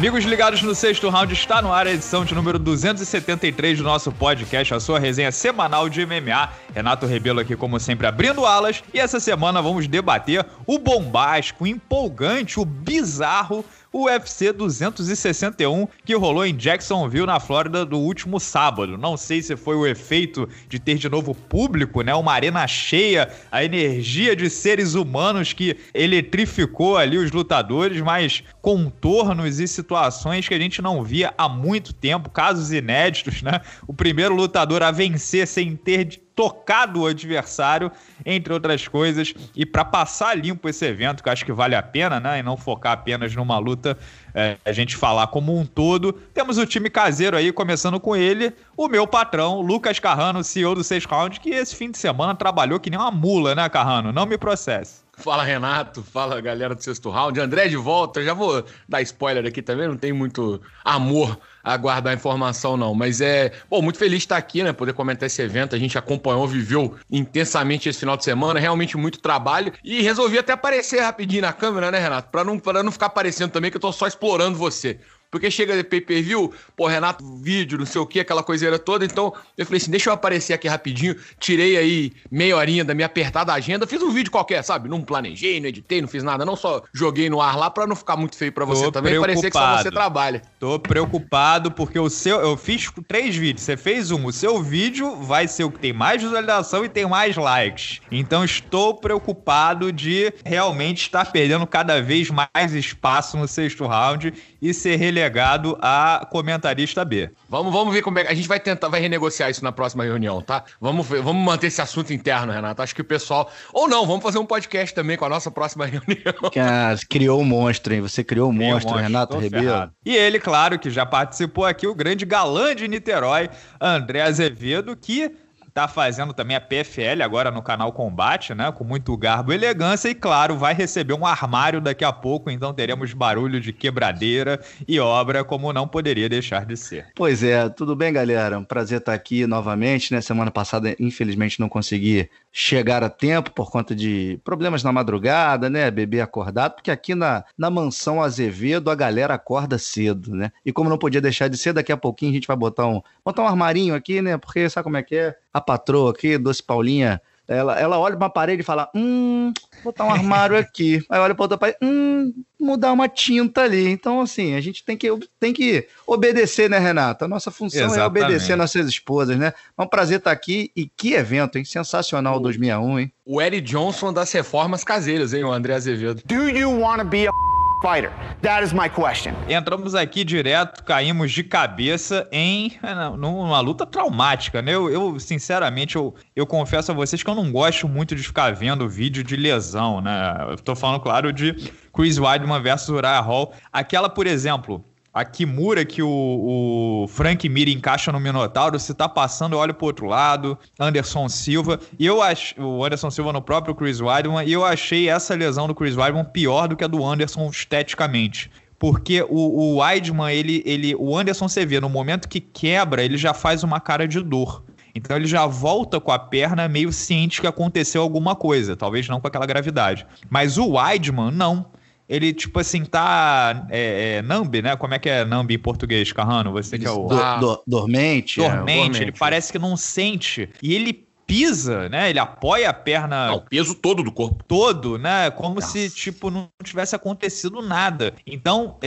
Amigos ligados no sexto round, está no ar a edição de número 273 do nosso podcast, a sua resenha semanal de MMA. Renato Rebelo aqui, como sempre, abrindo alas. E essa semana vamos debater o bombástico, o empolgante, o bizarro UFC 261 que rolou em Jacksonville, na Flórida, do último sábado. Não sei se foi o efeito de ter de novo público, né? Uma arena cheia, a energia de seres humanos que eletrificou ali os lutadores, mas contornos e situações que a gente não via há muito tempo, casos inéditos, né? O primeiro lutador a vencer sem ter de estocado do adversário, entre outras coisas, e para passar limpo esse evento, que eu acho que vale a pena, né? E não focar apenas numa luta, é, a gente falar como um todo. Temos o time caseiro aí, começando com ele, o meu patrão, Lucas Carrano, CEO do Sexto Round, que esse fim de semana trabalhou que nem uma mula, né, Carrano? Não me processe. Fala, Renato. Fala, galera do sexto round. André de volta. Já vou dar spoiler aqui também. Não tem muito amor aguardar a informação, não. Mas é, bom, muito feliz de estar aqui, né? Poder comentar esse evento. A gente acompanhou, viveu intensamente esse final de semana, realmente muito trabalho. E resolvi até aparecer rapidinho na câmera, né, Renato? Para não, não ficar aparecendo também, que eu tô só explorando você. Porque chega de pay-per-view, pô, Renato, vídeo, não sei o que, aquela coiseira toda. Então, eu falei assim, deixa eu aparecer aqui rapidinho. Tirei aí meia horinha da minha apertada agenda, fiz um vídeo qualquer, sabe? Não planejei, não editei, não fiz nada. Não só joguei no ar lá pra não ficar muito feio pra você Tô também, preocupado. parecer que só você trabalha. Tô preocupado porque o seu... Eu fiz três vídeos, você fez um. O seu vídeo vai ser o que tem mais visualização e tem mais likes. Então, estou preocupado de realmente estar perdendo cada vez mais espaço no sexto round e ser relevante relegado a comentarista B. Vamos, vamos ver como é. A gente vai tentar, vai renegociar isso na próxima reunião, tá? Vamos, vamos manter esse assunto interno, Renato. Acho que o pessoal. Ou não, vamos fazer um podcast também com a nossa próxima reunião. Cara, criou um monstro, hein? Você criou um monstro, monstro, Renato Ribeiro. E ele, claro, que já participou aqui, o grande galã de Niterói, André Azevedo, que tá fazendo também a PFL agora no canal Combate, né? Com muito garbo e elegância. E claro, vai receber um armário daqui a pouco, então teremos barulho de quebradeira e obra, como não poderia deixar de ser. Pois é, tudo bem, galera? Um prazer estar tá aqui novamente, né? Semana passada, infelizmente, não consegui chegar a tempo por conta de problemas na madrugada, né? Bebê acordado, porque aqui na, na mansão Azevedo a galera acorda cedo, né? E como não podia deixar de ser, daqui a pouquinho a gente vai botar um, botar um armarinho aqui, né? Porque sabe como é que é? a patroa aqui, Doce Paulinha, ela, ela olha para uma parede e fala: Hum, botar um armário aqui. Aí olha para outra parede: Hum, mudar uma tinta ali. Então, assim, a gente tem que, tem que obedecer, né, Renata? A nossa função é Exatamente. é obedecer nossas esposas, né? É um prazer estar aqui. E que evento, hein? Sensacional o 2001, hein? O Eric Johnson das reformas caseiras, hein, o André Azevedo. Do you want to be a fighter? That is my question. Entramos aqui direto, caímos de cabeça em é, numa luta traumática, né? Eu, eu, sinceramente, eu, eu confesso a vocês que eu não gosto muito de ficar vendo vídeo de lesão, né? Eu tô falando, claro, de Chris Weidman versus Uriah Hall. Aquela, por exemplo, a Kimura que o, o Frank Mir encaixa no Minotauro, se tá passando, eu olho pro outro lado, Anderson Silva, e eu acho, o Anderson Silva no próprio Chris Weidman, e eu achei essa lesão do Chris Weidman pior do que a do Anderson esteticamente. Porque o, o Weidman, ele, ele, o Anderson você vê, no momento que quebra, ele já faz uma cara de dor. Então ele já volta com a perna meio ciente que aconteceu alguma coisa, talvez não com aquela gravidade. Mas o Weidman, não ele, tipo assim, tá. É, é, Nambi, né? Como é que é Nambi em português, Carrano? Você que é o. Do, ah. do, dormente? Dormente, é, dormente. Ele parece que não sente. E ele pisa, né? Ele apoia a perna. Não, o peso todo do corpo. Todo, né? Como Nossa. se, tipo, não tivesse acontecido nada. Então,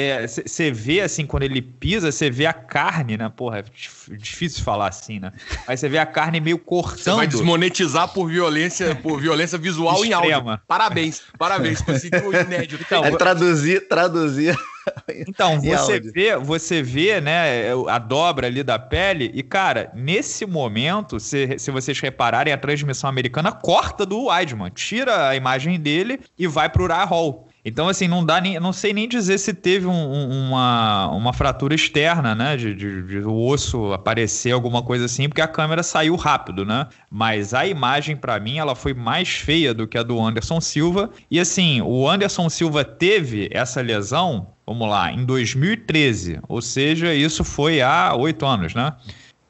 você é, vê, assim, quando ele pisa, você vê a carne, né? Porra, é difícil falar assim, né? Mas você vê a carne meio cortando. Você vai desmonetizar por violência, por violência visual Extrema. em áudio. Parabéns, parabéns. Conseguiu é o inédito. Então, é traduzir, traduzir Então, você vê, você vê, né, é a dobra ali da pele, e, cara, nesse momento, se, se vocês repararem, a transmissão americana corta do Weidman, tira a imagem dele e vai pro Rahal. Então, assim, não dá nem. Não sei nem dizer se teve um, uma, uma fratura externa, né? De, de, de, o osso aparecer, alguma coisa assim, porque a câmera saiu rápido, né? Mas a imagem, para mim, ela foi mais feia do que a do Anderson Silva. E assim, o Anderson Silva teve essa lesão Vamos lá, em 2013, ou seja, isso foi há oito anos, né?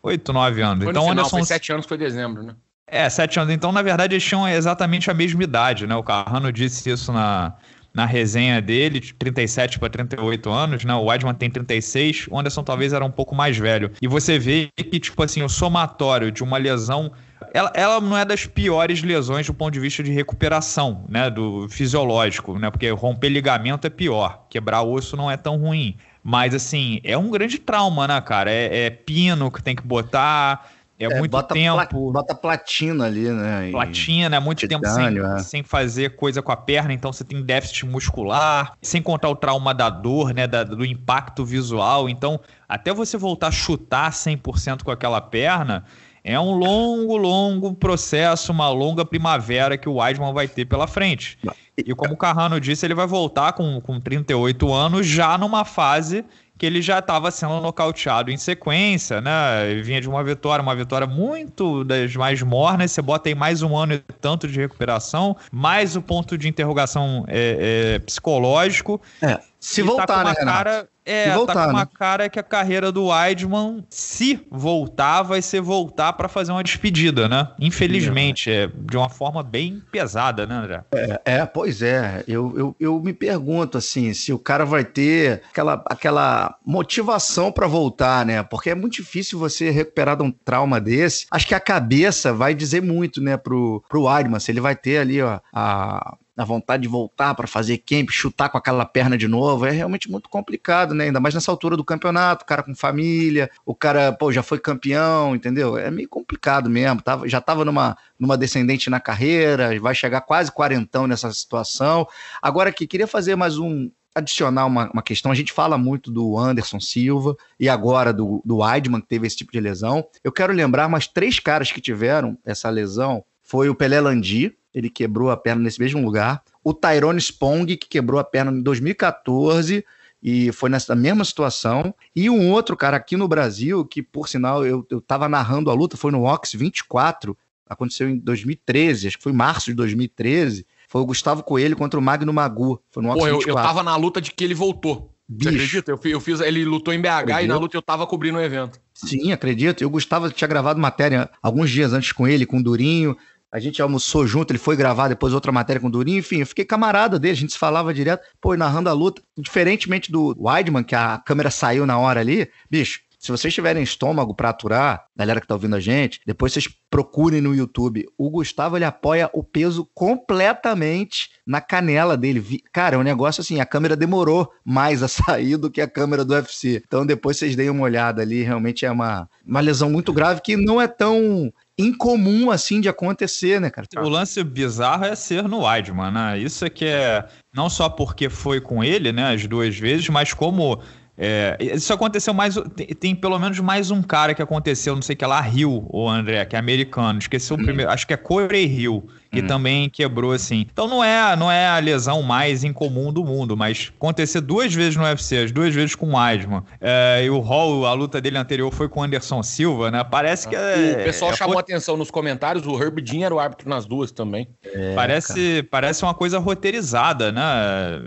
Oito, nove anos. Foi então, final, Anderson... foi sete anos, foi dezembro, né? É, sete anos. Então, na verdade, eles tinham exatamente a mesma idade, né? O Carrano disse isso na, na resenha dele, de 37 para 38 anos, né? O Edman tem 36, o Anderson talvez era um pouco mais velho. E você vê que, tipo assim, o somatório de uma lesão ela, ela não é das piores lesões do ponto de vista de recuperação, né? Do fisiológico, né? Porque romper ligamento é pior, quebrar osso não é tão ruim. Mas, assim, é um grande trauma, né, cara? É, é pino que tem que botar, é, é muito bota tempo. Pla, bota platina ali, né? Platina, é muito titânio, tempo sem, é. sem fazer coisa com a perna, então você tem déficit muscular, sem contar o trauma da dor, né? Da, do impacto visual. Então, até você voltar a chutar 100% com aquela perna, é um longo, longo processo, uma longa primavera que o Weidman vai ter pela frente. E como o Carrano disse, ele vai voltar com, com 38 anos, já numa fase que ele já estava sendo nocauteado em sequência, né? Ele vinha de uma vitória, uma vitória muito das mais mornas. Você bota aí mais um ano e tanto de recuperação, mais o ponto de interrogação é, é, psicológico. É. Se tá voltar, tá né, Renato? Cara, é, se voltar, tá com uma né? cara que a carreira do Weidman, se voltar, vai ser voltar para fazer uma despedida, né? Infelizmente, é, de uma forma bem pesada, né, André? É, é pois é. Eu, eu, eu, me pergunto, assim, se o cara vai ter aquela, aquela motivação para voltar, né? Porque é muito difícil você recuperar de um trauma desse. Acho que a cabeça vai dizer muito, né, pro, pro Weidman, se ele vai ter ali, ó, a, na vontade de voltar para fazer camp, chutar com aquela perna de novo, é realmente muito complicado, né? Ainda mais nessa altura do campeonato, o cara com família, o cara, pô, já foi campeão, entendeu? É meio complicado mesmo, tava, já tava numa, numa descendente na carreira, vai chegar quase quarentão nessa situação. Agora aqui, queria fazer mais um, adicionar uma, uma, questão. A gente fala muito do Anderson Silva e agora do, do Weidman, que teve esse tipo de lesão. Eu quero lembrar mais três caras que tiveram essa lesão. Foi o Pelé Landi, ele quebrou a perna nesse mesmo lugar. O Tyrone Spong, que quebrou a perna em 2014 e foi nessa mesma situação. E um outro cara aqui no Brasil, que por sinal eu, eu tava narrando a luta, foi no Ox 24, aconteceu em 2013, acho que foi março de 2013. Foi o Gustavo Coelho contra o Magno Magu. Foi no Ox Pô, 24. Eu, eu tava na luta de que ele voltou. Bicho. Você acredita? Eu, eu fiz, ele lutou em BH acredito. e na luta eu tava cobrindo o um evento. Sim, acredito. Eu gostava tinha gravado matéria alguns dias antes com ele, com o Durinho a gente almoçou junto, ele foi gravar depois outra matéria com o Durinho, enfim, eu fiquei camarada dele, a gente se falava direto, pô, narrando a luta. Diferentemente do Weidman, que a câmera saiu na hora ali, bicho, se vocês tiverem estômago para aturar, galera que tá ouvindo a gente, depois vocês procurem no YouTube. O Gustavo ele apoia o peso completamente na canela dele. Cara, é um negócio assim, a câmera demorou mais a sair do que a câmera do UFC. Então depois vocês deem uma olhada ali, realmente é uma, uma lesão muito grave que não é tão incomum assim de acontecer, né, cara? O lance bizarro é ser no Weidman, né? Isso é que é não só porque foi com ele, né, as duas vezes, mas como é, isso aconteceu mais. Tem, tem, pelo menos mais um cara que aconteceu, não sei que é lá, Rio, o André, que é americano. Esqueceu o primeiro. Acho que é Corey Hill e hum. também quebrou assim. Então não é, não é a lesão mais incomum do mundo, mas acontecer duas vezes no UFC, as duas vezes com asma. É, e o Hall, a luta dele anterior foi com o Anderson Silva, né? Parece que ah. é, O pessoal é, chamou rot... atenção nos comentários, o Herb Dean era o árbitro nas duas também. É, parece, parece uma coisa roteirizada, né?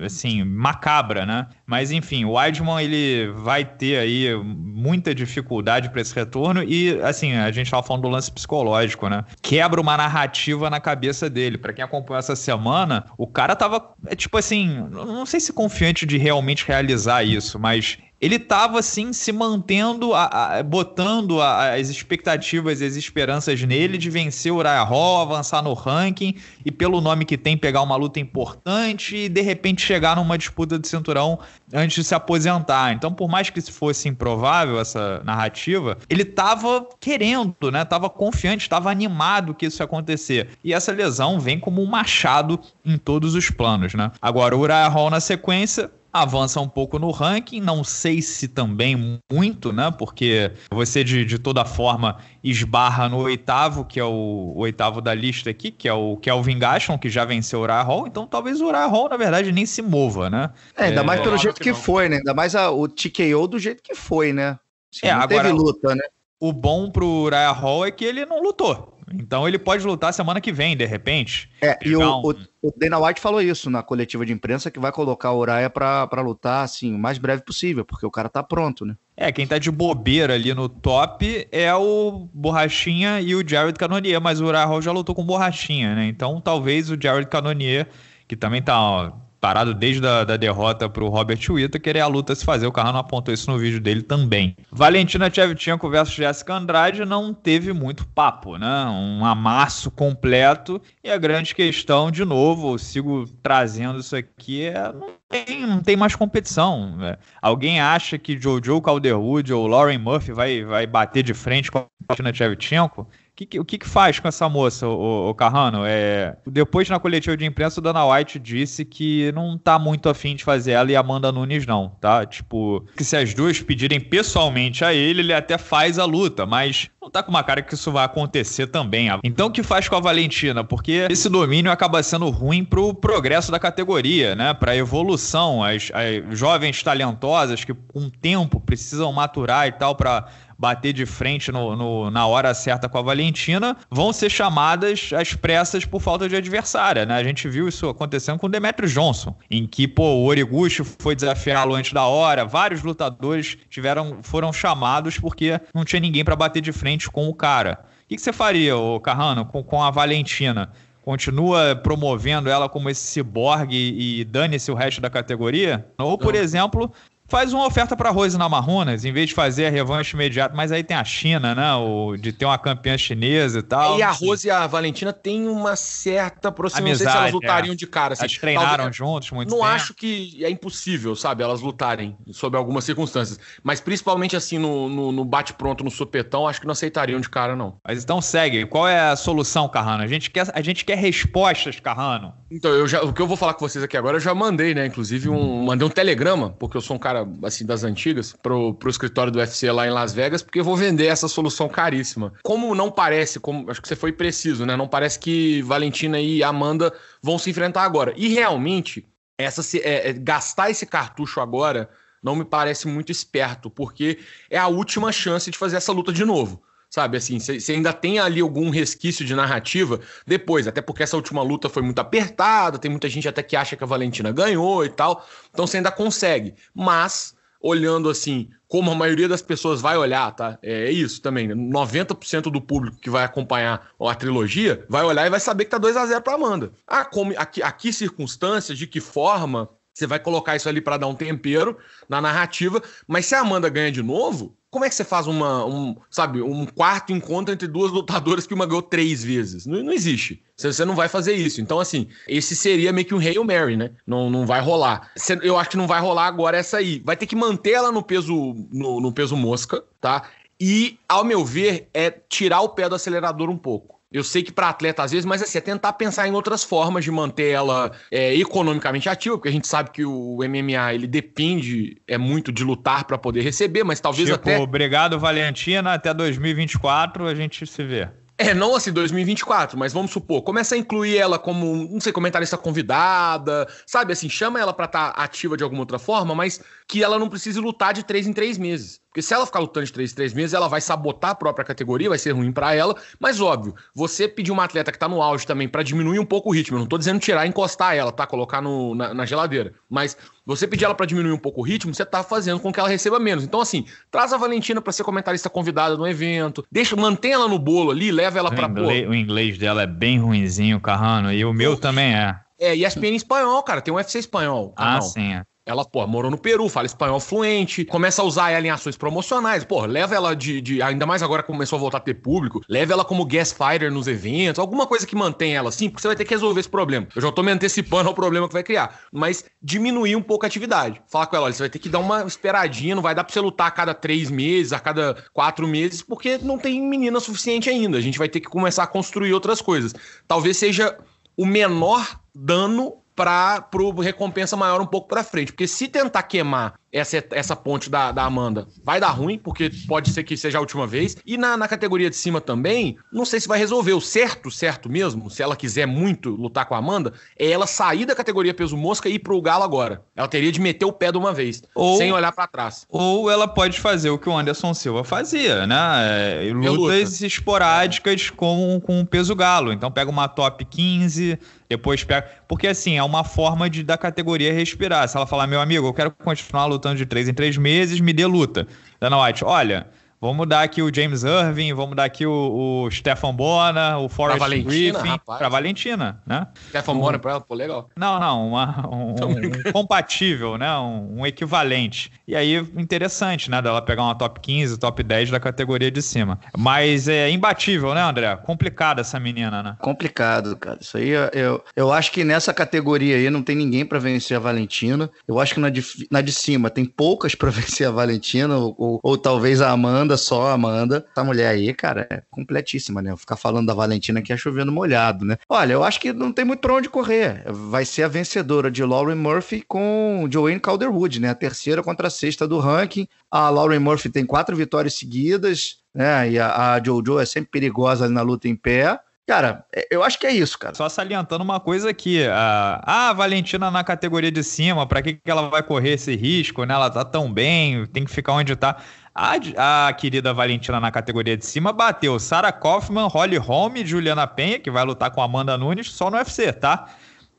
Assim, macabra, né? Mas enfim, o Weidman ele vai ter aí muita dificuldade para esse retorno e assim, a gente tava falando do lance psicológico, né? Quebra uma narrativa na cabeça cabeça dele. Para quem acompanhou essa semana, o cara tava, é, tipo assim, não sei se confiante de realmente realizar isso, mas ele estava assim se mantendo, a, a, botando a, as expectativas e as esperanças nele de vencer o Uriah Hall, avançar no ranking e pelo nome que tem pegar uma luta importante e de repente chegar numa disputa de cinturão antes de se aposentar. Então, por mais que isso fosse improvável essa narrativa, ele estava querendo, né? Tava confiante, estava animado que isso ia acontecer. E essa lesão vem como um machado em todos os planos, né? Agora o Uriah Hall na sequência avança um pouco no ranking, não sei se também muito, né? Porque você de, de toda forma esbarra no oitavo, que é o, o oitavo da lista aqui, que é o Kelvin Gaston, que já venceu o Hall, então talvez o Hall, na verdade, nem se mova, né? É, ainda é, mais pelo jeito que, que foi, né? Ainda mais a, o TKO do jeito que foi, né? Assim, é, não agora, teve luta, né? O bom pro Raya Hall é que ele não lutou. Então ele pode lutar semana que vem, de repente. É, e o, um... o, Dana White falou isso na coletiva de imprensa, que vai colocar o Uraia para lutar, assim, o mais breve possível, porque o cara tá pronto, né? É, quem tá de bobeira ali no top é o Borrachinha e o Jared Cannonier, mas o Uraia já lutou com Borrachinha, né? Então talvez o Jared Cannonier, que também tá... Ó, Parado desde a da derrota para o Robert Whittaker, querer a luta se fazer. O Carrano apontou isso no vídeo dele também. Valentina Tchevchenko versus Jessica Andrade não teve muito papo, né? Um amasso completo. E a grande questão, de novo, eu sigo trazendo isso aqui, é não tem, não tem mais competição. Né? Alguém acha que Jojo Calderwood ou Lauren Murphy vai, vai bater de frente com a Valentina Tchevchenko? que, o que, que faz com essa moça, o, o Carrano? É, depois, na coletiva de imprensa, o Dana White disse que não tá muito afim de fazer ela e a Amanda Nunes, não, tá? Tipo, que se as duas pedirem pessoalmente a ele, ele até faz a luta, mas não tá com uma cara que isso vai acontecer também. Então, o que faz com a Valentina? Porque esse domínio acaba sendo ruim pro progresso da categoria, né? Pra evolução. As, as jovens talentosas que, com o tempo, precisam maturar e tal para bater de frente no, no, na hora certa com a Valentina, vão ser chamadas às pressas por falta de adversária, né? A gente viu isso acontecendo com o Demetrio Johnson, em que, pô, o Origuchi foi desafiá-lo antes da hora, vários lutadores tiveram, foram chamados porque não tinha ninguém para bater de frente com o cara. O que, que você faria, o Carrano, com, com a Valentina? continua promovendo ela como esse ciborgue e dane-se o resto da categoria? Ou, por Não. exemplo, faz uma oferta para Rose na Marronas, em vez de fazer a revanche imediata, mas aí tem a China, né? O, de ter uma campeã chinesa e tal. E a Rose e a Valentina têm uma certa proximidade. não sei se elas é. lutariam é. de cara. Assim, elas treinaram talvez, juntos muito Não tempo. acho que é impossível, sabe? Elas lutarem sob algumas circunstâncias. Mas principalmente assim, no, no, no bate-pronto, no supetão, acho que não aceitariam de cara, não. Mas então segue. Qual é a solução, Carrano? A gente quer, a gente quer respostas, Carrano. Então, eu já, o que eu vou falar com vocês aqui agora, eu já mandei, né? Inclusive, um, mandei um telegrama, porque eu sou um cara cara, assim, das antigas, pro, pro escritório do UFC lá em Las Vegas, porque eu vou vender essa solução caríssima. Como não parece, como acho que você foi preciso, né? Não parece que Valentina e Amanda vão se enfrentar agora. E realmente, essa é, é, gastar esse cartucho agora não me parece muito esperto, porque é a última chance de fazer essa luta de novo sabe? Assim, você ainda tem ali algum resquício de narrativa depois, até porque essa última luta foi muito apertada, tem muita gente até que acha que a Valentina ganhou e tal, então você ainda consegue. Mas, olhando assim, como a maioria das pessoas vai olhar, tá? É, é isso também, 90% né, do público que vai acompanhar a trilogia vai olhar e vai saber que tá 2 a 0 para Amanda. Ah, como, a, que, circunstâncias, de que forma você vai colocar isso ali para dar um tempero na narrativa, mas se a Amanda ganha de novo, como é que você faz uma, um, sabe, um quarto encontro entre duas lutadoras que uma ganhou três vezes? Não, não existe. Você, não vai fazer isso. Então, assim, esse seria meio que um Hail Mary, né? Não, não vai rolar. Eu acho que não vai rolar agora essa aí. Vai ter que manter ela no peso, no, no peso mosca, tá? E, ao meu ver, é tirar o pé do acelerador um pouco. Eu sei que para atleta às vezes, mas assim, é tentar pensar em outras formas de manter ela é, economicamente ativa, porque a gente sabe que o MMA ele depende é muito de lutar para poder receber, mas talvez tipo, até. Obrigado, Valentina. Até 2024 a gente se vê. É, não assim 2024, mas vamos supor, começa a incluir ela como, não sei, comentarista convidada, sabe assim, chama ela para estar tá ativa de alguma outra forma, mas que ela não precise lutar de três em três meses. Porque se ela ficar lutando de três, três meses, ela vai sabotar a própria categoria, vai ser ruim para ela. Mas óbvio, você pedir uma atleta que tá no auge também para diminuir um pouco o ritmo. não tô dizendo tirar, encostar ela, tá? Colocar no, na, na geladeira. Mas você pedir ela para diminuir um pouco o ritmo, você tá fazendo com que ela receba menos. Então, assim, traz a Valentina para ser comentarista convidada no evento, deixa, mantém ela no bolo ali, leva ela para O inglês dela é bem ruinzinho, Carrano, e o meu também é. É, ESPN é espanhol, cara, tem um UFC espanhol. Ah, não. sim. É. Ela, pô, morou no Peru, fala espanhol fluente, começa a usar ela em ações promocionais, pô, leva ela de, de, Ainda mais agora que começou a voltar a ter público, leva ela como guest fighter nos eventos, alguma coisa que mantém ela assim, porque você vai ter que resolver esse problema. Eu já tô me antecipando ao problema que vai criar, mas diminuir um pouco a atividade. Falar com ela, olha, você vai ter que dar uma esperadinha, não vai dar pra você lutar a cada três meses, a cada quatro meses, porque não tem menina suficiente ainda. A gente vai ter que começar a construir outras coisas. Talvez seja o menor dano para pro recompensa maior um pouco para frente. Porque se tentar queimar essa, essa ponte da, da Amanda vai dar ruim, porque pode ser que seja a última vez. E na, na categoria de cima também, não sei se vai resolver. O certo, certo mesmo, se ela quiser muito lutar com a Amanda, é ela sair da categoria peso mosca e ir pro Galo agora. Ela teria de meter o pé de uma vez, ou, sem olhar para trás. Ou ela pode fazer o que o Anderson Silva fazia, né? É, lutas luta. esporádicas com, com o peso galo. Então pega uma top 15, depois pega. Porque assim, é uma forma de da categoria respirar. Se ela falar, meu amigo, eu quero continuar lutando voltando de três em três meses, me dê luta. Dana White, olha, Vamos mudar aqui o James Irving, vamos mudar aqui o, o Stefan Bona, o Forrest pra Griffin, rapaz. pra Valentina, né? Stefan um, Bona pra ela, pô, legal. Não, não, uma, um, um, compatível, né? Um, um, equivalente. E aí, interessante, né? Dela pegar uma top 15, top 10 da categoria de cima. Mas é imbatível, né, André? Complicada essa menina, né? Complicado, cara. Isso aí, eu, eu acho que nessa categoria aí não tem ninguém pra vencer a Valentina. Eu acho que na de, na de cima tem poucas pra vencer a Valentina, ou, ou, ou talvez a Amanda Amanda só, Amanda. Essa mulher aí, cara, é completíssima, né? Eu ficar falando da Valentina que é chovendo molhado, né? Olha, eu acho que não tem muito pra onde correr. Vai ser a vencedora de Lauren Murphy com Joanne Calderwood, né? A terceira contra a sexta do ranking. A Lauren Murphy tem quatro vitórias seguidas, né? E a, a Jojo é sempre perigosa ali na luta em pé. Cara, é, eu acho que é isso, cara. Só salientando uma coisa aqui, a, a Valentina na categoria de cima, para que, que ela vai correr esse risco, né? Ela tá tão bem, tem que ficar onde tá. A, a querida Valentina na categoria de cima bateu Sarah Kaufman, Holly Holm e Juliana Penha, que vai lutar com Amanda Nunes, só no UFC, tá?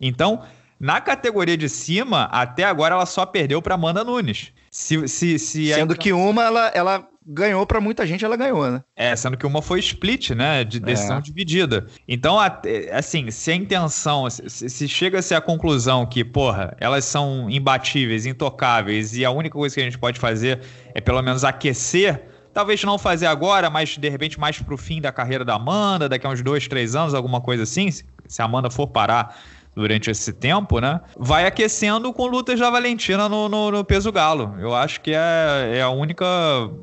Então, na categoria de cima, até agora ela só perdeu para Amanda Nunes. Se, se, se Sendo que uma ela, ela ganhou para muita gente, ela ganhou, né? É, sendo que uma foi split, né? De é. decisão é. dividida. Então, é, assim, se a intenção, se chega-se à conclusão que, porra, elas são imbatíveis, intocáveis, e a única coisa que a gente pode fazer é pelo menos aquecer talvez não fazer agora, mas de repente mais pro fim da carreira da Amanda, daqui a uns dois, três anos, alguma coisa assim, se a Amanda for parar durante esse tempo, né? Vai aquecendo com lutas da Valentina no, no, no peso galo. Eu acho que é, é a única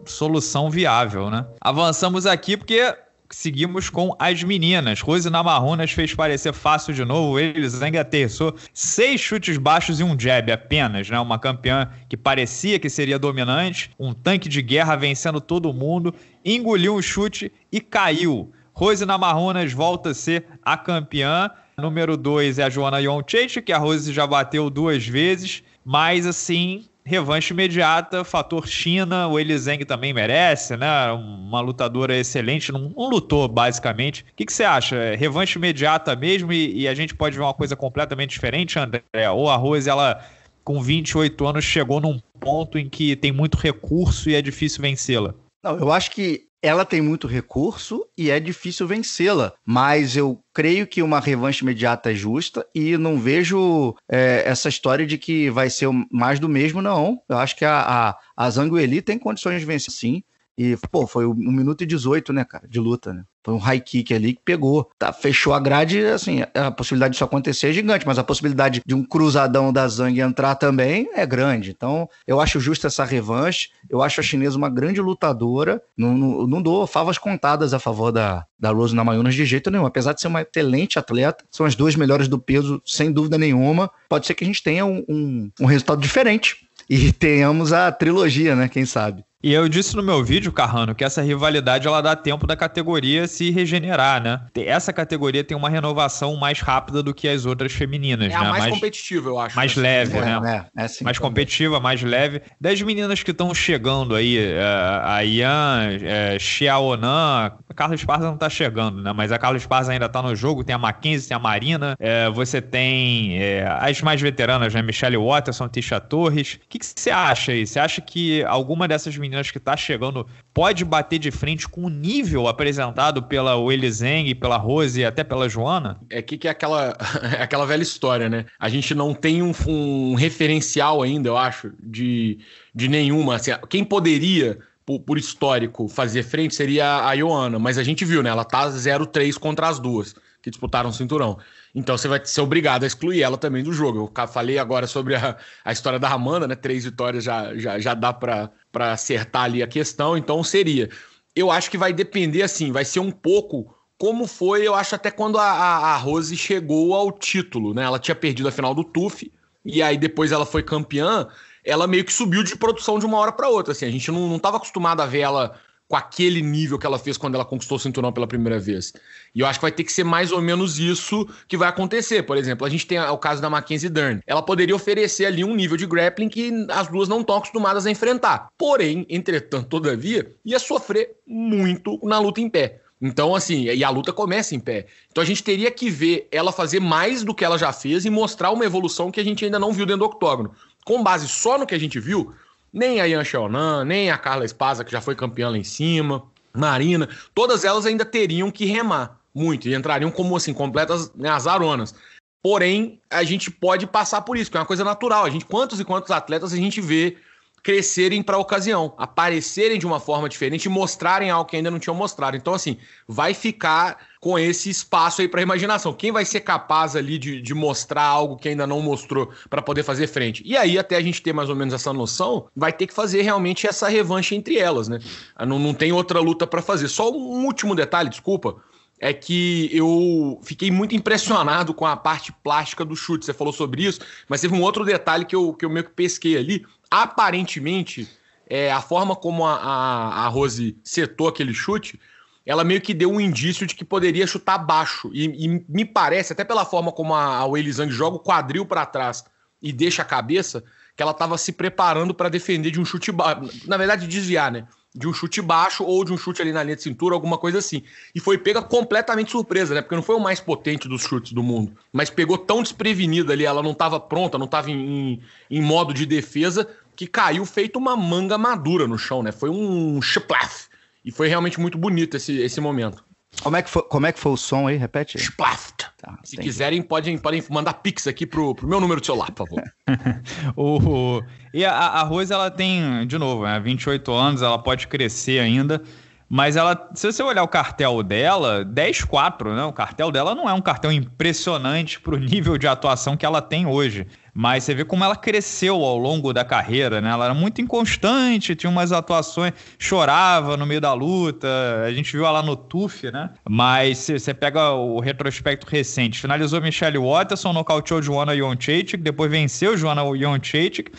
solução viável, né? Avançamos aqui porque Seguimos com as meninas. Rose Namarronas fez parecer fácil de novo. Eles ainda aterrissou seis chutes baixos e um jab apenas, né? Uma campeã que parecia que seria dominante, um tanque de guerra vencendo todo mundo, engoliu um chute e caiu. Rose Namarronas volta a ser a campeã Número 2 é a Joana Yoncheit, que a Rose já bateu duas vezes, mas assim, revanche imediata, fator China, o Elizeng também merece, né? Uma lutadora excelente, não, lutou basicamente. O que, que você acha? É revanche imediata mesmo e, e, a gente pode ver uma coisa completamente diferente, André? Ou a Rose, ela com 28 anos chegou num ponto em que tem muito recurso e é difícil vencê-la? Não, eu acho que ela tem muito recurso e é difícil vencê-la, mas eu creio que uma revanche imediata é justa e não vejo é, essa história de que vai ser mais do mesmo, não. Eu acho que a, a, a Zangueli tem condições de vencer sim. E, pô, foi um minuto e 18, né, cara, de luta, né? Foi um high kick ali que pegou. Tá, fechou a grade, assim, a possibilidade disso acontecer é gigante, mas a possibilidade de um cruzadão da Zang entrar também é grande. Então, eu acho justa essa revanche. Eu acho a chinesa uma grande lutadora. Não, não, não dou favas contadas a favor da, da Rose Namajunas de jeito nenhum. Apesar de ser uma excelente atleta, são as duas melhores do peso, sem dúvida nenhuma. Pode ser que a gente tenha um, um, um resultado diferente. E tenhamos a trilogia, né? Quem sabe? E eu disse no meu vídeo, Carrano, que essa rivalidade ela dá tempo da categoria se regenerar, né? Essa categoria tem uma renovação mais rápida do que as outras femininas, é né? A mais, mais competitiva, eu acho. Mais assim. leve, é, né? É, é assim mais competitiva, mais leve. Das meninas que estão chegando aí, é, a Ian, é, Xiaonan, a Carla Esparza não tá chegando, né? Mas a Carla Esparza ainda tá no jogo, tem a Mackenzie, tem a Marina, você tem as mais veteranas, né? Michelle Watterson, Tisha Torres. O que você acha aí? Você acha que alguma dessas meninas Acho que está chegando pode bater de frente com o nível apresentado pela Willy Zeng, pela Rose e até pela Joana? É que, que é aquela, aquela velha história, né? A gente não tem um, um referencial ainda, eu acho, de, de nenhuma. Assim, quem poderia por, por, histórico, fazer frente seria a Joana. mas a gente viu, né? Ela tá 0-3 contra as duas que disputaram o cinturão. Então você vai ser obrigado a excluir ela também do jogo. Eu falei agora sobre a, a história da Ramanda, né? Três vitórias já, já, já dá para acertar ali a questão, então seria. Eu acho que vai depender, assim, vai ser um pouco como foi, eu acho, até quando a, a, Rose chegou ao título, né? Ela tinha perdido a final do TUF, e aí depois ela foi campeã, ela meio que subiu de produção de uma hora para outra, assim. A gente não, não acostumado a ver ela com aquele nível que ela fez quando ela conquistou o cinturão pela primeira vez. E eu acho que vai ter que ser mais ou menos isso que vai acontecer. Por exemplo, a gente tem o caso da Mackenzie Dern. Ela poderia oferecer ali um nível de grappling que as duas não estão acostumadas a enfrentar. Porém, entretanto, todavia, ia sofrer muito na luta em pé. Então, assim, e a luta começa em pé. Então a gente teria que ver ela fazer mais do que ela já fez e mostrar uma evolução que a gente ainda não viu dentro do octógono. Com base só no que a gente viu, nem a Yan Shonan, nem a Carla Espasa, que já foi campeã lá em cima, Marina, todas elas ainda teriam que remar muito e entrariam como assim, completas né, azaronas. Porém, a gente pode passar por isso, que é uma coisa natural. A gente, quantos e quantos atletas a gente vê crescerem para a ocasião, aparecerem de uma forma diferente e mostrarem algo que ainda não tinham mostrado. Então, assim, vai ficar com esse espaço aí para imaginação. Quem vai ser capaz ali de, de mostrar algo que ainda não mostrou para poder fazer frente? E aí, até a gente ter mais ou menos essa noção, vai ter que fazer realmente essa revanche entre elas, né? Ah, não, não tem outra luta para fazer. Só um último detalhe, desculpa é que eu fiquei muito impressionado com a parte plástica do chute. Você falou sobre isso, mas teve um outro detalhe que eu, que eu meio que pesquei ali. Aparentemente, é, a forma como a, a, a Rose setou aquele chute ela meio que deu um indício de que poderia chutar baixo. E, e me parece, até pela forma como a, a Elisang joga o quadril para trás e deixa a cabeça, que ela estava se preparando para defender de um chute baixo. Na verdade, desviar, né? De um chute baixo ou de um chute ali na linha de cintura, alguma coisa assim. E foi pega completamente surpresa, né? Porque não foi o mais potente dos chutes do mundo, mas pegou tão desprevenida ali, ela não estava pronta, não estava em, em, em modo de defesa, que caiu feito uma manga madura no chão, né? Foi um chuplaf. E foi realmente muito bonito esse, esse momento. Como é, que foi, como é que foi o som aí? Repete. Splaft. Tá, Se quiserem, que... podem, podem mandar pix aqui pro, pro meu número de celular, por favor. o, e a, a Rose, ela tem, de novo, né, 28 anos, ela pode crescer ainda. Mas ela, se você olhar o cartel dela, 10-4, né? O cartel dela não é um cartel impressionante pro nível de atuação que ela tem hoje. Mas você vê como ela cresceu ao longo da carreira, né? Ela era muito inconstante, tinha umas atuações, chorava no meio da luta. A gente viu ela no TUF, né? Mas você pega o retrospecto recente. Finalizou Michelle Watterson, nocauteou Joanna Jonchaitik, depois venceu Joanna Jonchaitik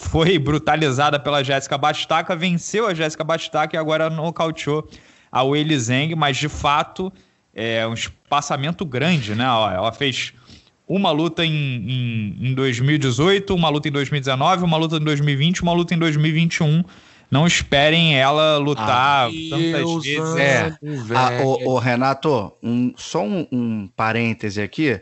foi brutalizada pela Jéssica Bastaca, venceu a Jéssica Bastaca e agora nocauteou a Weili Zeng, mas de fato é um espaçamento grande, né? Ela fez uma luta em, em, em 2018, uma luta em 2019, uma luta em 2020, uma luta em 2021 não esperem ela lutar ah, tantas vezes. É. Ah, Renato, um, só um, um, parêntese aqui.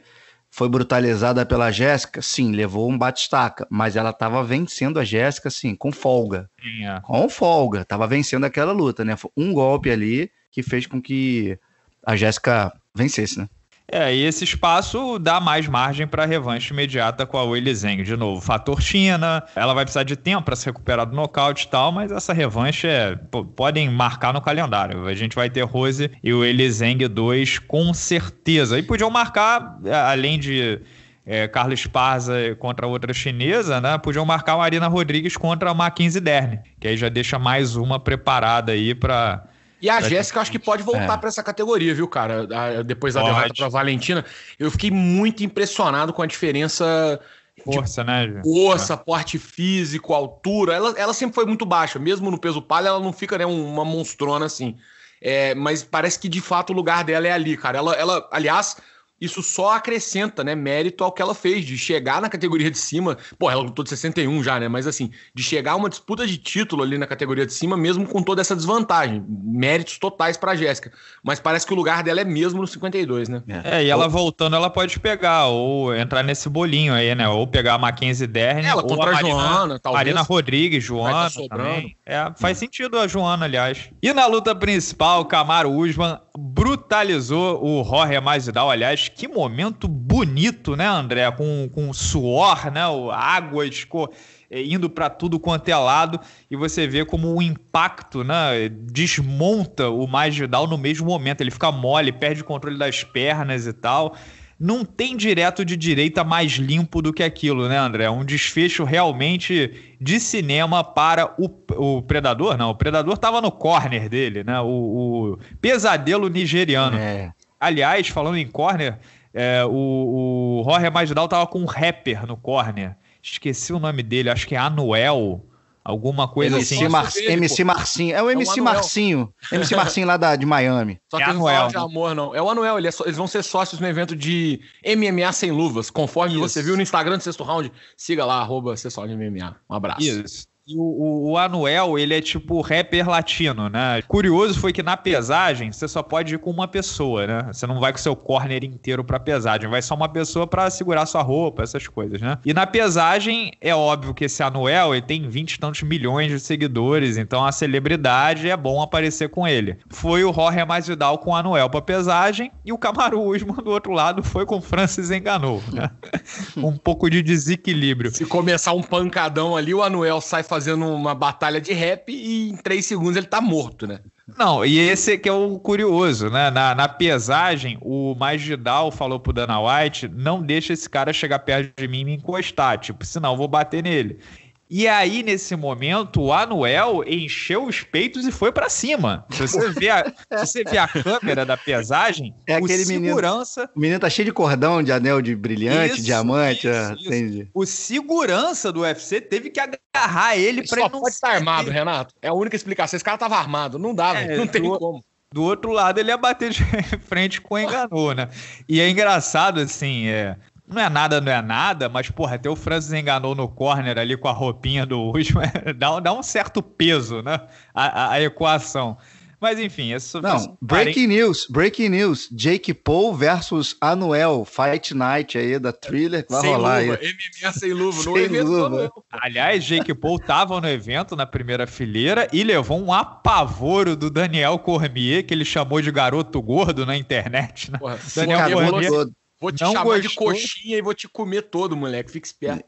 Foi brutalizada pela Jéssica? Sim, levou um batistaca, mas ela estava vencendo a Jéssica, sim, com folga. Sim, é. Com folga, estava vencendo aquela luta, né? Foi um golpe ali que fez com que a Jéssica vencesse, né? É, e esse espaço dá mais margem para revanche imediata com a Willy Zeng. De novo, fator China, ela vai precisar de tempo para se recuperar do nocaute e tal, mas essa revanche é, podem marcar no calendário. A gente vai ter Rose e o Willy Zeng 2 com certeza. E podiam marcar, é, além de é, Carla Esparza contra outra chinesa, né? Podiam marcar a Marina Rodrigues contra a Mackenzie Derne, que aí já deixa mais uma preparada aí para e a Jéssica, acho que pode voltar é. para essa categoria, viu, cara? A, depois da pode. derrota para Valentina. Eu fiquei muito impressionado com a diferença. Força, de... né, Ju? Força, é. porte físico, altura. Ela, ela sempre foi muito baixa, mesmo no peso palha, ela não fica né, uma monstrona assim. É, mas parece que de fato o lugar dela é ali, cara. Ela, ela aliás, isso só acrescenta, né, mérito ao que ela fez, de chegar na categoria de cima. Pô, ela lutou de 61 já, né? Mas assim, de chegar a uma disputa de título ali na categoria de cima, mesmo com toda essa desvantagem. Méritos totais para Jéssica. Mas parece que o lugar dela é mesmo no 52, né? É. é, e ela voltando, ela pode pegar, ou entrar nesse bolinho aí, né? Ou pegar a Mackenzie Dern, ela ou contra a Marina, Joana, talvez. Marina tá Rodrigues, Joana tá também. É, faz sentido a Joana, aliás. E na luta principal, Camaro Usman brutalizou o Jorge Masvidal, aliás, que momento bonito, né, André? Com, com suor, né? O água escorrendo eh, indo para tudo quanto é lado e você vê como o impacto né, desmonta o Magidal no mesmo momento. Ele fica mole, perde o controle das pernas e tal. Não tem direto de direita mais limpo do que aquilo, né, André? É um desfecho realmente de cinema para o, o Predador. Não, o Predador estava no corner dele, né? O, o pesadelo nigeriano. É. Aliás, falando em corner, é, o, o Jorge Magidal tava com um rapper no corner. Esqueci o nome dele, acho que é Anuel. Alguma coisa MC assim. Mar ele, MC Marcinho. É o MC é o Marcinho. MC Marcinho lá da, de Miami. Só que é Anuel. não de amor, não. É o Anuel. Ele é eles vão ser sócios no evento de MMA sem luvas. Conforme Isso. você viu no Instagram do sexto round, siga lá, arroba sexto round MMA. Um abraço. Isso. E o, o, o, Anuel, ele é tipo rapper latino, né? Curioso foi que na pesagem, você só pode ir com uma pessoa, né? Você não vai com seu corner inteiro pra pesagem, vai só uma pessoa para segurar sua roupa, essas coisas, né? E na pesagem, é óbvio que esse Anuel, ele tem 20 e tantos milhões de seguidores, então a celebridade é bom aparecer com ele. Foi o Jorge Masvidal com o Anuel pra pesagem e o Camaruzmo do outro lado foi com o Francis Enganou, né? um pouco de desequilíbrio. Se começar um pancadão ali, o Anuel sai fazendo fazendo uma batalha de rap e em três segundos ele tá morto, né? Não, e esse que é o curioso, né? Na, na pesagem, o Magidal falou pro Dana White: não deixa esse cara chegar perto de mim e me encostar, tipo, senão eu vou bater nele. E aí, nesse momento, o Anuel encheu os peitos e foi para cima. Se você vê a, você vê a câmera da pesagem, é aquele segurança. Menino, o menino tá cheio de cordão, de anel de brilhante, isso, diamante. Isso, é, isso. O segurança do UFC teve que agarrar ele, ele para ele não. Pode tá estar armado, Renato. É a única explicação. Esse cara tava armado. Não dava, é, não tem do... como. Do outro lado, ele ia bater de frente com o enganou, né? E é engraçado, assim, é, não é nada, não é nada, mas, porra, até o Francis enganou no corner ali com a roupinha do último. dá, dá um certo peso, né? A, a, a equação. Mas, enfim, isso. Não, breaking news, breaking news. Jake Paul versus Anuel, Fight Night aí da thriller que vai sem rolar luva, aí. MMA sem luva, sem no evento luva. Aliás, Jake Paul tava no evento na primeira fileira e levou um apavoro do Daniel Cormier, que ele chamou de garoto gordo na internet. Né? Porra, Daniel é Cormier. Gordo Vou te não chamar gostou. de coxinha e vou te comer todo, moleque. Fica esperto.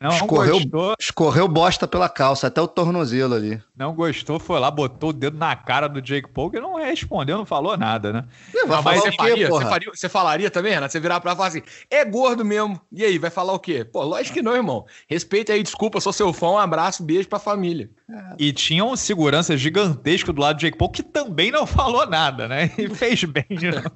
Não, escorreu, gostou. escorreu bosta pela calça, até o tornozelo ali. Não gostou, foi lá, botou o dedo na cara do Jake Paul, que não respondeu, não falou nada, né? Não, mas você, é quê, faria, você, faria, você, falaria também, Renato? Você virar pra falar assim, é gordo mesmo. E aí, vai falar o quê? Pô, lógico que não, irmão. Respeita aí, desculpa, sou seu fã, um abraço, beijo pra família. É. E tinha um segurança gigantesco do lado do Jake Paul que também não falou nada, né? E fez bem, né? não,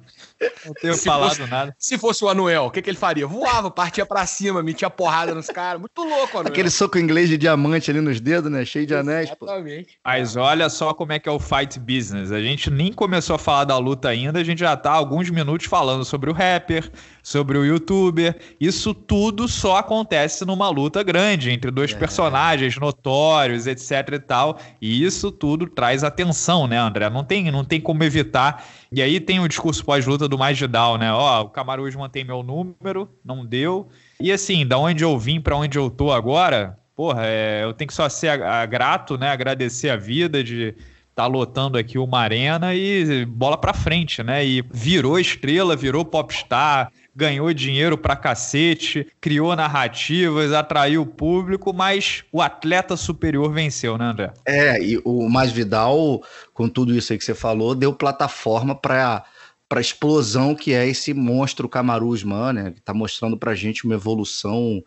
não ter falado nada. Se fosse o Anuel, o que, que ele faria? Voava, partia para cima, metia porrada nos caras. Muito louco, Anuel. Aquele soco inglês de diamante ali nos dedos, né? Cheio de anéis. Exatamente. Pô. Mas olha só como é que é o fight business. A gente nem começou a falar da luta ainda, a gente já tá alguns minutos falando sobre o rapper, sobre o youtuber. Isso tudo só acontece numa luta grande, entre dois é. personagens notórios, etc e tal. E isso tudo traz atenção, né, André? Não tem, não tem como evitar e aí tem o discurso pós-luta do mais Down, né? Ó, oh, o Camarões mantém meu número, não deu. E assim, da onde eu vim para onde eu tô agora, porra, é, eu tenho que só ser a, a grato, né? Agradecer a vida de estar tá lotando aqui uma arena e bola para frente, né? E virou estrela, virou popstar, ganhou dinheiro pra cacete, criou narrativas, atraiu o público, mas o atleta superior venceu, né, André? É, e o Masvidal, com tudo isso aí que você falou, deu plataforma para para a explosão que é esse monstro Kamaru Usman, né? Que tá mostrando pra gente uma evolução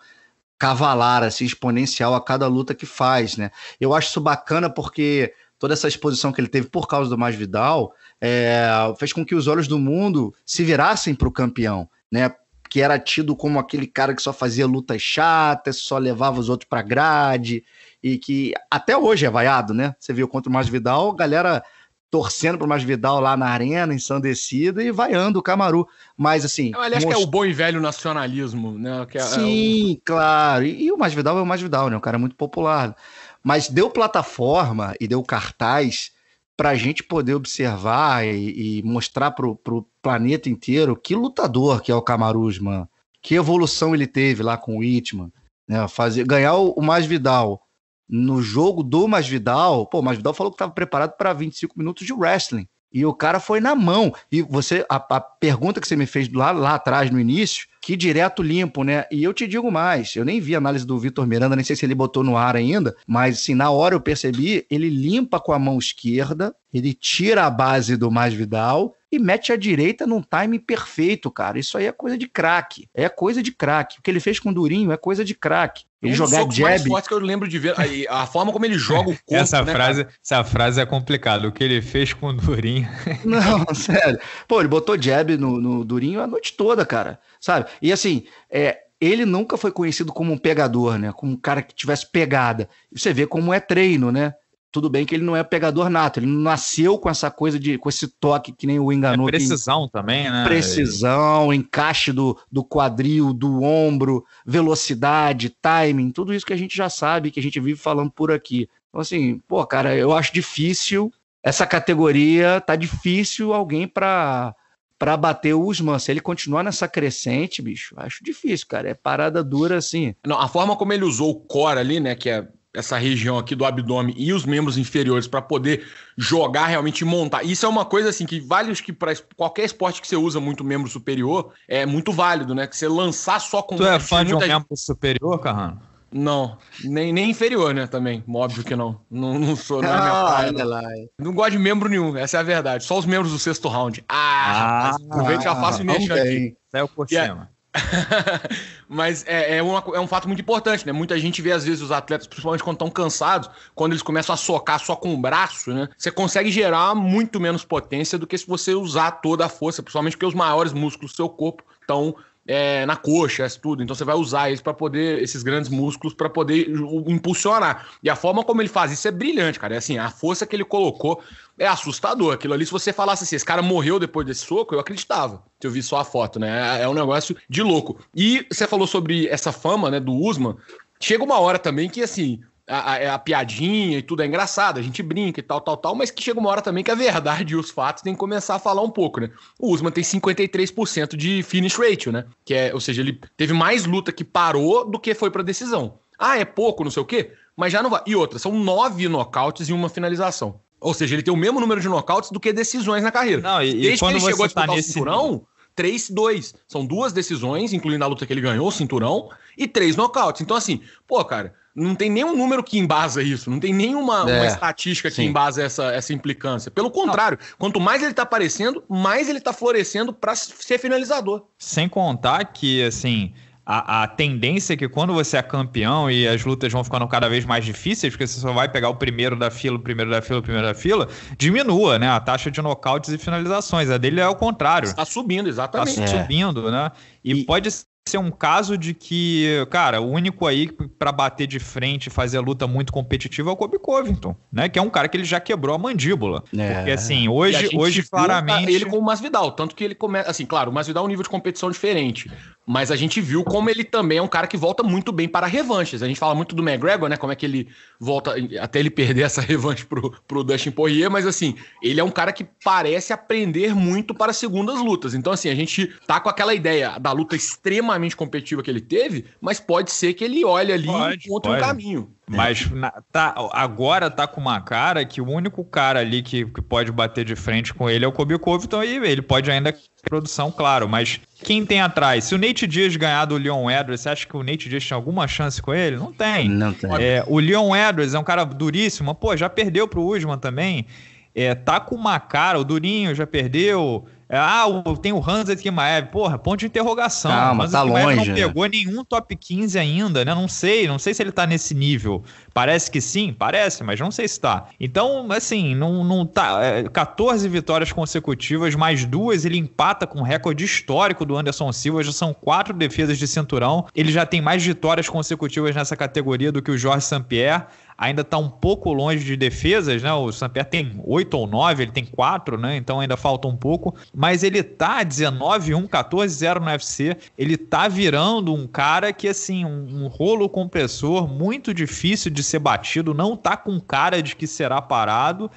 cavalar, assim, exponencial a cada luta que faz, né? Eu acho isso bacana porque toda essa exposição que ele teve por causa do Masvidal é, fez com que os olhos do mundo se virassem para o campeão né? Que era tido como aquele cara que só fazia lutas chatas, só levava os outros pra grade, e que até hoje é vaiado, né? Você viu contra o Masvidal, galera torcendo pro Masvidal lá na arena, ensandecida e vaiando o Camaru. Mas assim. Eu, aliás, most... que é o bom e velho nacionalismo, né? É, é, Sim, é o... claro. E, e, o Masvidal é o Masvidal, né? Um cara muito popular. Mas deu plataforma e deu cartaz para a gente poder observar e, e mostrar para o planeta inteiro que lutador que é o Camaruzman, que evolução ele teve lá com o Itman, né? Fazer, ganhar o, o Masvidal no jogo do Masvidal, pô, o Masvidal falou que estava preparado para 25 minutos de wrestling. E o cara foi na mão. E você, a, a pergunta que você me fez lá, lá atrás no início, que direto limpo, né? E eu te digo mais, eu nem vi a análise do Vitor Miranda, nem sei se ele botou no ar ainda, mas assim, na hora eu percebi, ele limpa com a mão esquerda, ele tira a base do Mais Vidal e mete a direita num time perfeito, cara. Isso aí é coisa de craque. É coisa de craque. O que ele fez com o Durinho é coisa de craque. Ele é um jogar soco jab. mais forte que eu lembro de ver. A, a forma como ele joga o corpo. essa, né, frase, essa frase é complicada. O que ele fez com o Durinho. Não, sério. Pô, ele botou jab no, no Durinho a noite toda, cara. Sabe? E assim, é, ele nunca foi conhecido como um pegador, né? Como um cara que tivesse pegada. Você vê como é treino, né? Tudo bem que ele não é pegador nato, ele não nasceu com essa coisa de com esse toque que nem o enganou. É precisão que... também, né? Precisão, encaixe do, do quadril, do ombro, velocidade, timing, tudo isso que a gente já sabe, que a gente vive falando por aqui. Então, assim, pô, cara, eu acho difícil essa categoria, tá difícil alguém para para bater o Usman. Se ele continuar nessa crescente, bicho, acho difícil, cara. É parada dura assim. Não, a forma como ele usou o core ali, né, que é essa região aqui do abdômen e os membros inferiores para poder jogar realmente montar. Isso é uma coisa assim que vale acho que para qualquer esporte que você usa muito membro superior, é muito válido, né? Que você lançar só com Tu é fã de um gente... membro superior, Carrano? Não, nem, nem inferior, né, também. Óbvio que não. Não, não sou, não é minha ah, praia. Não. não gosto de membro nenhum, essa é a verdade. Só os membros do sexto round. Ah, ah aproveita ah, já faço o então mexer aqui. Saiu por é cima. Mas é, é, uma, é, um fato muito importante, né? Muita gente vê, às vezes, os atletas, principalmente quando estão cansados, quando eles começam a socar só com o braço, né? Você consegue gerar muito menos potência do que se você usar toda a força, principalmente porque os maiores músculos do seu corpo estão é, na coxa, é tudo. Então você vai usar isso para poder, esses grandes músculos, para poder impulsionar. E a forma como ele faz isso é brilhante, cara. É assim, a força que ele colocou é assustador. Aquilo ali, se você falasse assim, esse cara morreu depois desse soco, eu acreditava. Se eu vi só a foto, né? É, é um negócio de louco. E você falou sobre essa fama, né, do Usman. Chega uma hora também que, assim, a, a, é, a, piadinha e tudo é engraçado, a gente brinca e tal, tal, tal, mas que chega uma hora também que a verdade e os fatos têm que começar a falar um pouco, né? O Usman tem 53% de finish ratio, né? Que é, ou seja, ele teve mais luta que parou do que foi pra decisão. Ah, é pouco, não sei o quê, mas já não vai. E outra, são nove nocautes e uma finalização. Ou seja, ele tem o mesmo número de nocautes do que decisões na carreira. Não, e, Desde e quando que ele chegou a tá disputar tá o cinturão, três dois São duas decisões, incluindo a luta que ele ganhou, o cinturão, e três nocautes. Então, assim, pô, cara, não tem nenhum número que embasa isso, não tem nenhuma é, estatística que embasa essa, essa implicância. Pelo contrário, não. quanto mais ele está aparecendo, mais ele está florescendo para ser finalizador. Sem contar que, assim, a, a, tendência é que quando você é campeão e as lutas vão ficando cada vez mais difíceis, porque você só vai pegar o primeiro da fila, o primeiro da fila, o primeiro da fila, diminua, né? A taxa de nocautes e finalizações. A dele é o contrário. Está subindo, exatamente. Está é. subindo, né? E, e, pode ser um caso de que, cara, o único aí para bater de frente e fazer luta muito competitiva é o Kobe Covington, né? Que é um cara que ele já quebrou a mandíbula. É. Porque assim, hoje, hoje claramente ele com o Masvidal, tanto que ele começa, assim, claro, o Masvidal é um nível de competição diferente, mas a gente viu como ele também é um cara que volta muito bem para revanches. A gente fala muito do McGregor, né? Como é que ele volta até ele perder essa revanche pro, pro Dustin Poirier, mas assim, ele é um cara que parece aprender muito para segundas lutas. Então, assim, a gente tá com aquela ideia da luta extremamente competitiva que ele teve, mas pode ser que ele olhe ali pode, e encontre pode. um caminho. É. Mas na, tá, agora tá com uma cara que o único cara ali que, que pode bater de frente com ele é o Kobe Covington e então ele pode ainda produção, claro, mas quem tem atrás? Se o Nate Diaz ganhar do Leon Edwards, você acha que o Nate Diaz tinha alguma chance com ele? Não tem. Não tem. É, o Leon Edwards é um cara duríssimo, pô, já perdeu pro Usman também. É, tá com uma cara, o Durinho já perdeu. É, ah, tem o Hansa Kimaev. Porra, ponto de interrogação. Calma, Hansa tá Kimaev longe. não né? pegou né? nenhum top 15 ainda, né? Não sei, não sei se ele tá nesse nível. Parece que sim, parece, mas não sei se tá. Então, assim, não, não tá. É, 14 vitórias consecutivas, mais duas, ele empata com o recorde histórico do Anderson Silva. Já são quatro defesas de cinturão. Ele já tem mais vitórias consecutivas nessa categoria do que o Jorge Pierre ainda está um pouco longe de defesas, né? O Sampier tem oito ou nove, ele tem quatro, né? Então ainda falta um pouco, mas ele tá 19-1, 14-0 no UFC, ele tá virando um cara que, assim, um, rolo compressor muito difícil de ser batido, não tá com cara de que será parado.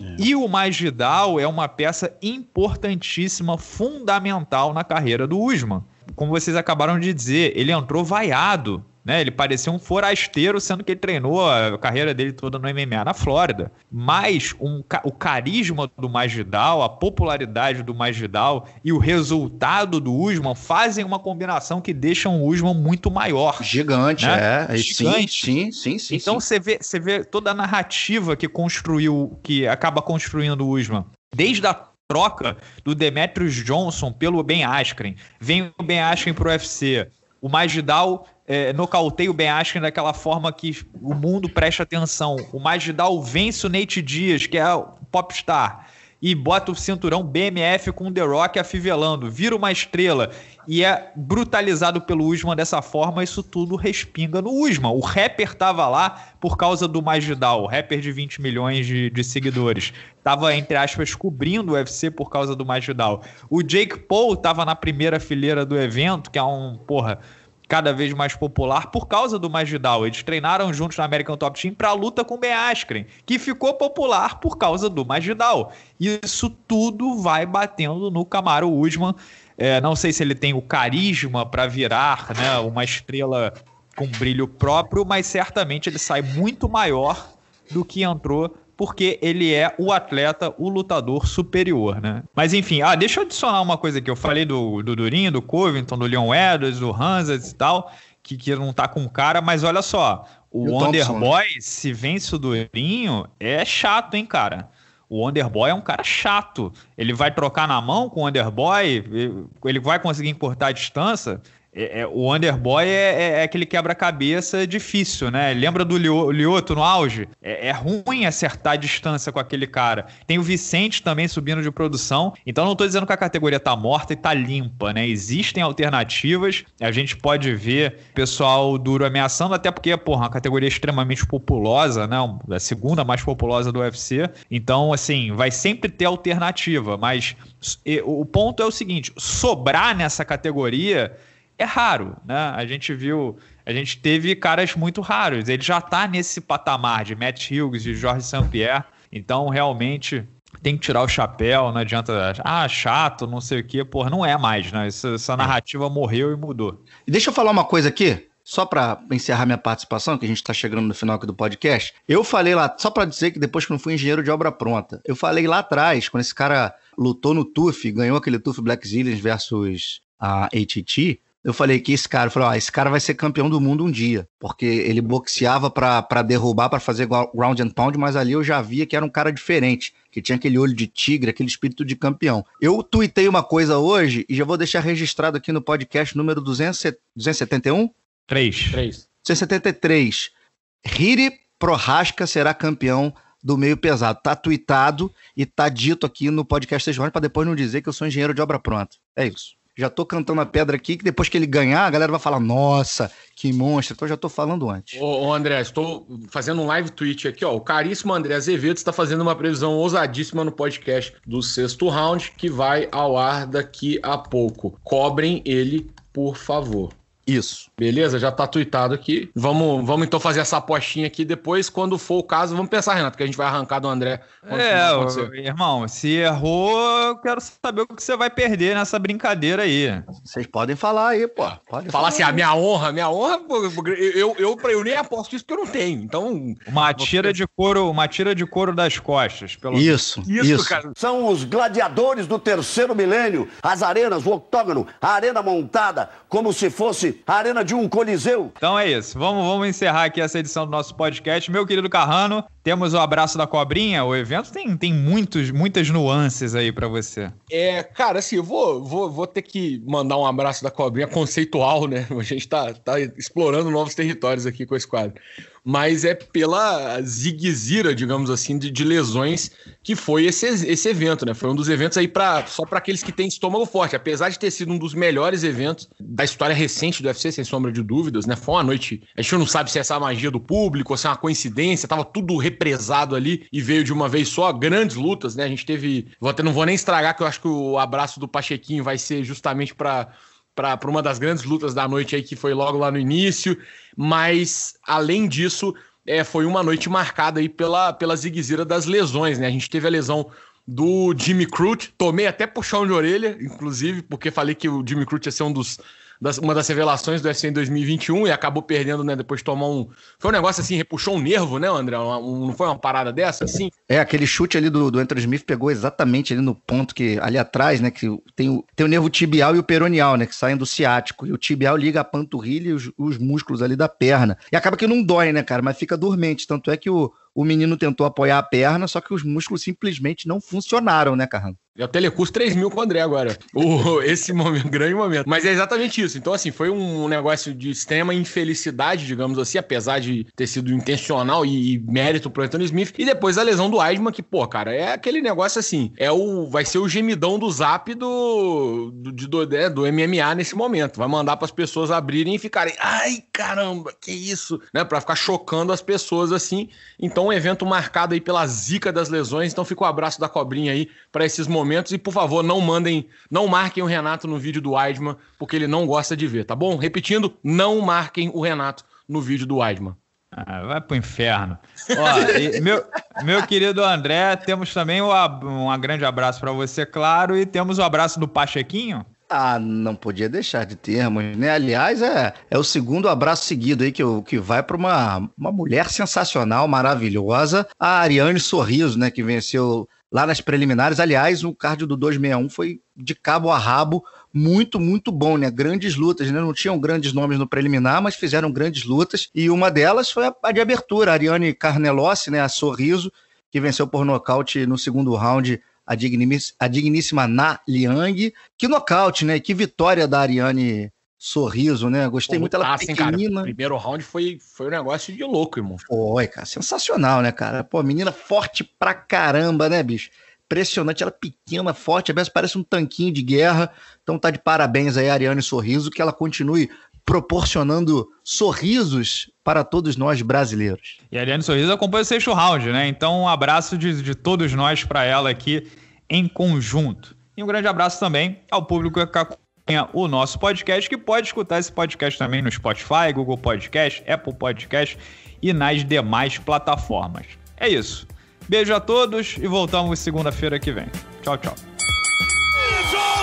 É. E o Magidal é uma peça importantíssima, fundamental na carreira do Usman. Como vocês acabaram de dizer, ele entrou vaiado né? Ele parecia um forasteiro, sendo que ele treinou a carreira dele toda no MMA na Flórida. Mas um, o carisma do Magidal, a popularidade do Magidal e o resultado do Usman fazem uma combinação que deixam o Usman muito maior. Gigante, né? é. Gigante. Sim, sim, sim. Então sim. Você, vê, você vê toda a narrativa que construiu, que acaba construindo o Usman. Desde a troca do Demetrius Johnson pelo Ben Askren. Vem o Ben Askren pro UFC. O Magidal é, nocauteia o Ben Askren daquela forma que o mundo presta atenção. O Magidal vence o Nate Dias, que é o popstar, e bota o cinturão BMF com o The Rock afivelando, vira uma estrela e é brutalizado pelo Usman dessa forma, isso tudo respinga no Usman. O rapper tava lá por causa do Magidal, o rapper de 20 milhões de, de seguidores. Tava, entre aspas, cobrindo o UFC por causa do Magidal. O Jake Paul tava na primeira fileira do evento, que é um, porra, cada vez mais popular por causa do Masvidal. Eles treinaram juntos na American Top Team para a luta com o Ben Askren, que ficou popular por causa do Masvidal. Isso tudo vai batendo no Camaro Usman. É, não sei se ele tem o carisma para virar né, uma estrela com brilho próprio, mas certamente ele sai muito maior do que entrou porque ele é o atleta, o lutador superior, né? Mas enfim, ah, deixa eu adicionar uma coisa que eu falei do, do Durinho, do Covington, do Leon Edwards, do Hansas e tal, que, que não tá com cara, mas olha só, o Wonderboy, né? se vence o Durinho, é chato, hein, cara? O Underboy é um cara chato. Ele vai trocar na mão com o Underboy, ele vai conseguir encurtar a distância. É, é, o Underboy é, é, é aquele quebra-cabeça difícil, né? Lembra do Lioto no auge? É, é, ruim acertar a distância com aquele cara. Tem o Vicente também subindo de produção. Então não estou dizendo que a categoria está morta e está limpa, né? Existem alternativas. A gente pode ver pessoal duro ameaçando, até porque, porra, uma categoria extremamente populosa, né? A segunda mais populosa do UFC. Então, assim, vai sempre ter alternativa. Mas o ponto é o seguinte: sobrar nessa categoria é raro, né? A gente viu, a gente teve caras muito raros. Ele já está nesse patamar de Matt Hughes, de Jorge Saint-Pierre. Então, realmente, tem que tirar o chapéu, não adianta. Ah, chato, não sei o quê. Porra, não é mais, né? Essa, essa é. narrativa morreu e mudou. E deixa eu falar uma coisa aqui, só para encerrar minha participação, que a gente está chegando no final aqui do podcast. Eu falei lá, só para dizer que depois que eu não fui engenheiro de obra pronta, eu falei lá atrás, quando esse cara lutou no TUF, ganhou aquele TUF Black Zillions versus a ATT, eu falei que esse cara, falei, ah, esse cara vai ser campeão do mundo um dia, porque ele boxeava para derrubar, para fazer ground and pound, mas ali eu já via que era um cara diferente, que tinha aquele olho de tigre, aquele espírito de campeão. Eu tuitei uma coisa hoje e já vou deixar registrado aqui no podcast número 271? 3. 3. 273. Riri Prohaska será campeão do meio pesado. Tá tweetado e tá dito aqui no podcast Sejone para depois não dizer que eu sou engenheiro de obra pronta. É isso já tô cantando a pedra aqui, que depois que ele ganhar, a galera vai falar, nossa, que monstro. Então já tô falando antes. Ô, ô André, estou fazendo um live tweet aqui, ó. O caríssimo André Azevedo está fazendo uma previsão ousadíssima no podcast do sexto round, que vai ao ar daqui a pouco. Cobrem ele, por favor. Isso. Beleza? Já tá tweetado aqui. Vamos, vamos então fazer essa apostinha aqui. Depois, quando for o caso, vamos pensar, Renato, que a gente vai arrancar do André. É, irmão, se errou, eu quero saber o que você vai perder nessa brincadeira aí. Vocês podem falar aí, pô. Pode falar, falar assim, aí. a minha honra, minha honra, eu, eu, eu, eu nem aposto isso porque eu não tenho. Então. Uma tira de couro, uma tira de couro das costas, pelo Isso. Isso, isso. cara. São os gladiadores do terceiro milênio. As arenas, o octógono, a arena montada, como se fosse a arena de um coliseu. Então é isso. Vamos, vamos encerrar aqui essa edição do nosso podcast. Meu querido Carrano, temos o abraço da cobrinha. O evento tem, tem muitos, muitas nuances aí para você. É, cara, assim, eu vou, vou, vou ter que mandar um abraço da cobrinha conceitual, né? A gente tá, tá explorando novos territórios aqui com esse quadro. Mas é pela ziguezira, digamos assim, de, de lesões que foi esse, esse evento, né? Foi um dos eventos aí pra, só para aqueles que têm estômago forte. Apesar de ter sido um dos melhores eventos da história recente do UFC, sem sombra de dúvidas, né? Foi uma noite. A gente não sabe se é essa magia do público, ou se é uma coincidência, tava tudo repetido represado ali e veio de uma vez só. Grandes lutas, né? A gente teve. Vou até, não vou nem estragar, que eu acho que o abraço do Pachequinho vai ser justamente para para uma das grandes lutas da noite aí que foi logo lá no início, mas além disso, é, foi uma noite marcada aí pela, pela zigue das lesões, né? A gente teve a lesão do Jimmy Crute, tomei até puxão de orelha, inclusive, porque falei que o Jimmy Crute ia ser um dos das, uma das revelações do UFC em 2021 e acabou perdendo, né? Depois tomar um. Foi um negócio assim, repuxou um nervo, né, André? um, não foi uma parada dessa, assim? É, aquele chute ali do, do Anthony Smith pegou exatamente ali no ponto que, ali atrás, né? Que tem o, tem o nervo tibial e o peroneal, né? Que saem do ciático. E o tibial liga a panturrilha e os, os músculos ali da perna. E acaba que não dói, né, cara? Mas fica dormente. Tanto é que o o menino tentou apoiar a perna, só que os músculos simplesmente não funcionaram, né, Carranco? Já telecurso 3 mil com o André agora. O, esse momento, grande momento. Mas é exatamente isso. Então, assim, foi um negócio de extrema infelicidade, digamos assim, apesar de ter sido intencional e, e mérito pro Anthony Smith. E depois a lesão do Aisman, que, pô, cara, é aquele negócio assim, é o, vai ser o gemidão do zap do, do, do, né, do MMA nesse momento. Vai mandar para as pessoas abrirem e ficarem, ai, caramba, que isso, né? Pra ficar chocando as pessoas assim. Então, um evento marcado aí pela zica das lesões, então fica o abraço da cobrinha aí para esses momentos. E por favor, não mandem, não marquem o Renato no vídeo do Weidman, porque ele não gosta de ver, tá bom? Repetindo, não marquem o Renato no vídeo do Weidman. Ah, vai pro inferno. Ó, meu, meu querido André, temos também um, um grande abraço para você, claro, e temos o abraço do Pachequinho. Ah, não podia deixar de termos, né? Aliás, é, é o segundo abraço seguido aí que, eu, que vai para uma, uma mulher sensacional, maravilhosa, a Ariane Sorriso, né? Que venceu lá nas preliminares. Aliás, o cardio do 261 foi de cabo a rabo, muito, muito bom, né? Grandes lutas, né? Não tinham grandes nomes no preliminar, mas fizeram grandes lutas. E uma delas foi a de abertura, a Ariane Carnelossi, né? A Sorriso, que venceu por nocaute no segundo round a digníssima, a digníssima Na Liang. Que nocaute, né? Que vitória da Ariane Sorriso, né? Gostei Pô, muito ela ah, pequenina. Cara, primeiro round foi, foi um negócio de louco, irmão. Foi, cara. Sensacional, né, cara? Pô, menina forte pra caramba, né, bicho? Impressionante, ela pequena, forte, às vezes parece um tanquinho de guerra. Então tá de parabéns aí, Ariane Sorriso, que ela continue proporcionando sorrisos para todos nós brasileiros. E a Eliane Sorriso acompanha o sexto round, né? Então, um abraço de, de todos nós para ela aqui em conjunto. E um grande abraço também ao público que acompanha o nosso podcast, que pode escutar esse podcast também no Spotify, Google Podcast, Apple Podcast e nas demais plataformas. É isso. Beijo a todos e voltamos segunda-feira que vem. Tchau, tchau.